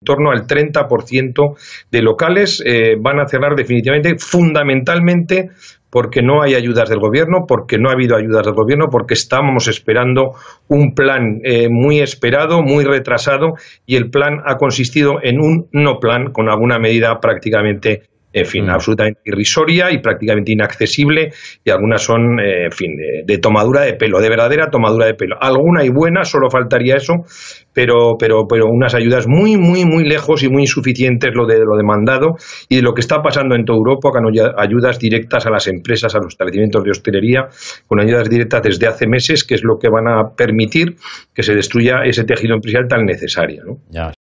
En torno al 30% de locales eh, van a cerrar definitivamente, fundamentalmente porque no hay ayudas del gobierno, porque no ha habido ayudas del gobierno, porque estábamos esperando un plan eh, muy esperado, muy retrasado, y el plan ha consistido en un no plan con alguna medida prácticamente en fin, mm. absolutamente irrisoria y prácticamente inaccesible, y algunas son, eh, en fin, de, tomadura de pelo, de verdadera tomadura de pelo. Alguna y buena, solo faltaría eso, pero, pero, pero unas ayudas muy, muy, muy lejos y muy insuficientes lo de lo demandado y de lo que está pasando en toda Europa con ayudas directas a las empresas, a los establecimientos de hostelería, con ayudas directas desde hace meses, que es lo que van a permitir que se destruya ese tejido empresarial tan necesario. ¿no?